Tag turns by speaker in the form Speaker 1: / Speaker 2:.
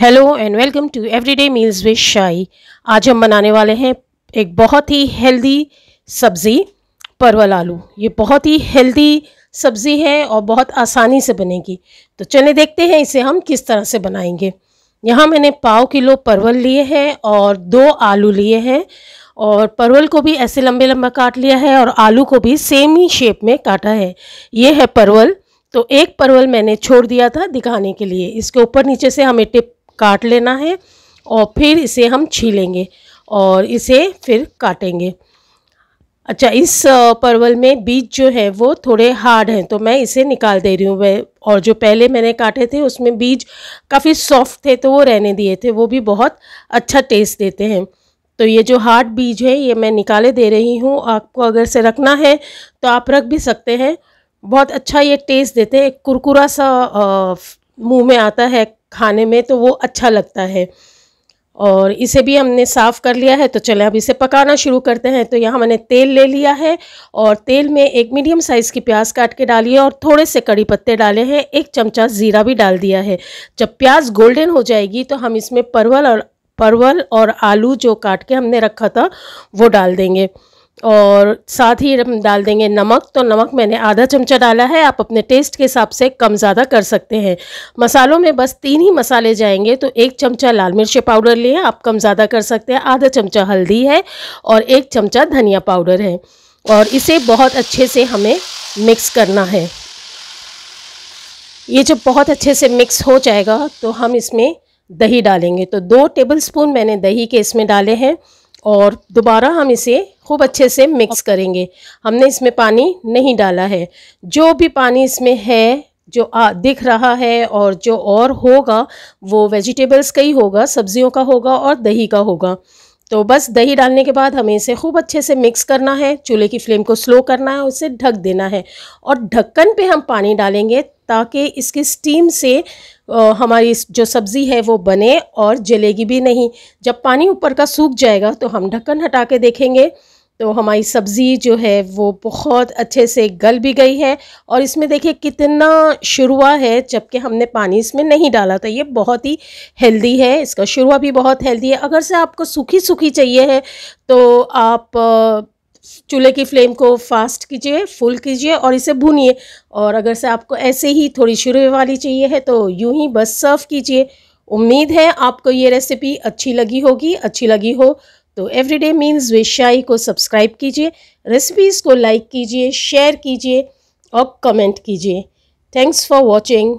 Speaker 1: hello and welcome to everyday meals with Shahi आज हम बनाने वाले हैं एक बहुत ही हेल्दी सब्ज़ी परवल आलू ये बहुत ही हेल्दी सब्ज़ी है और बहुत आसानी से बनेगी तो चलिए देखते हैं इसे हम किस तरह से बनाएंगे यहाँ मैंने पाव किलो परवल लिए हैं और दो आलू लिए हैं और परवल को भी ऐसे लंबे लंबा काट लिया है और आलू को भी सेम ही शेप में काटा है ये है परवल तो एक परवल मैंने छोड़ दिया था दिखाने के लिए इसके ऊपर नीचे से हमें टिप काट लेना है और फिर इसे हम छीलेंगे और इसे फिर काटेंगे अच्छा इस परवल में बीज जो है वो थोड़े हार्ड हैं तो मैं इसे निकाल दे रही हूँ वह और जो पहले मैंने काटे थे उसमें बीज काफ़ी सॉफ्ट थे तो वो रहने दिए थे वो भी बहुत अच्छा टेस्ट देते हैं तो ये जो हार्ड बीज है ये मैं निकाले दे रही हूँ आपको अगर से रखना है तो आप रख भी सकते हैं बहुत अच्छा ये टेस्ट देते हैं कुरकुरा सा मुँह में आता है खाने में तो वो अच्छा लगता है और इसे भी हमने साफ़ कर लिया है तो चले अब इसे पकाना शुरू करते हैं तो यहाँ मैंने तेल ले लिया है और तेल में एक मीडियम साइज़ की प्याज काट के डाली है और थोड़े से कड़ी पत्ते डाले हैं एक चमचा ज़ीरा भी डाल दिया है जब प्याज गोल्डन हो जाएगी तो हम इसमें परवल और परवल और आलू जो काट के हमने रखा था वो डाल देंगे और साथ ही हम डाल देंगे नमक तो नमक मैंने आधा चमचा डाला है आप अपने टेस्ट के हिसाब से कम ज़्यादा कर सकते हैं मसालों में बस तीन ही मसाले जाएंगे तो एक चमचा लाल मिर्च पाउडर लिए आप कम ज़्यादा कर सकते हैं आधा चमचा हल्दी है और एक चमचा धनिया पाउडर है और इसे बहुत अच्छे से हमें मिक्स करना है ये जब बहुत अच्छे से मिक्स हो जाएगा तो हम इसमें दही डालेंगे तो दो टेबल मैंने दही के इसमें डाले हैं और दोबारा हम इसे खूब अच्छे से मिक्स करेंगे हमने इसमें पानी नहीं डाला है जो भी पानी इसमें है जो आ, दिख रहा है और जो और होगा वो वेजिटेबल्स का ही होगा सब्जियों का होगा और दही का होगा तो बस दही डालने के बाद हमें इसे खूब अच्छे से मिक्स करना है चूल्हे की फ्लेम को स्लो करना है उसे ढक देना है और ढक्कन पे हम पानी डालेंगे ताकि इसकी स्टीम से हमारी जो सब्ज़ी है वो बने और जलेगी भी नहीं जब पानी ऊपर का सूख जाएगा तो हम ढक्कन हटा के देखेंगे तो हमारी सब्ज़ी जो है वो बहुत अच्छे से गल भी गई है और इसमें देखिए कितना शुरुआ है जबकि हमने पानी इसमें नहीं डाला था ये बहुत ही हेल्दी है इसका शुरुआ भी बहुत हेल्दी है अगर से आपको सूखी सूखी चाहिए है तो आप चूल्हे की फ्लेम को फास्ट कीजिए फुल कीजिए और इसे भूनिए और अगर से आपको ऐसे ही थोड़ी शुरू वाली चाहिए है तो यूं ही बस सर्व कीजिए उम्मीद है आपको ये रेसिपी अच्छी लगी होगी अच्छी लगी हो तो एवरीडे मीन्स वेशाई को सब्सक्राइब कीजिए रेसिपीज़ को लाइक कीजिए शेयर कीजिए और कमेंट कीजिए थैंक्स फॉर वॉचिंग